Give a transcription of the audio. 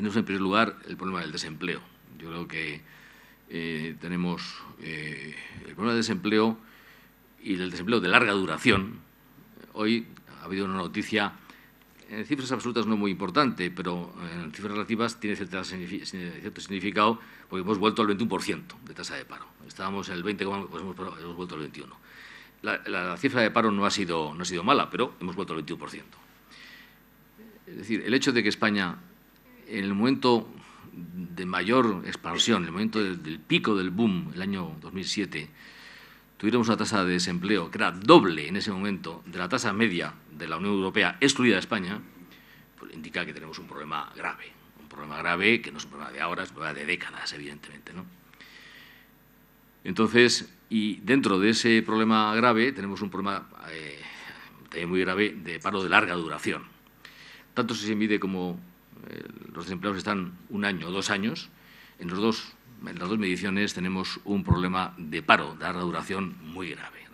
tenemos en primer lugar el problema del desempleo. Yo creo que eh, tenemos eh, el problema del desempleo y del desempleo de larga duración. Hoy ha habido una noticia, en cifras absolutas no muy importante, pero en cifras relativas tiene cierto significado porque hemos vuelto al 21% de tasa de paro. Estábamos en el 20, pues hemos, vuelto al 21%. La, cifra de paro no ha, sido, no ha sido mala, pero hemos vuelto al 21%. Es decir, el hecho de que España en el momento de mayor expansión, en el momento del, pico del boom, el año 2007, tuviéramos una tasa de desempleo que era doble en ese momento de la tasa media de la Unión Europea, excluida España, pues indica que tenemos un problema grave. Un problema grave que no es un problema de ahora, es un problema de décadas, evidentemente. Entonces, y dentro de ese problema grave, tenemos un problema eh, también muy grave de paro de larga duración. Tanto si se mide como los desempleados están un año o dos años, en, los dos, en las dos mediciones tenemos un problema de paro de larga duración muy grave.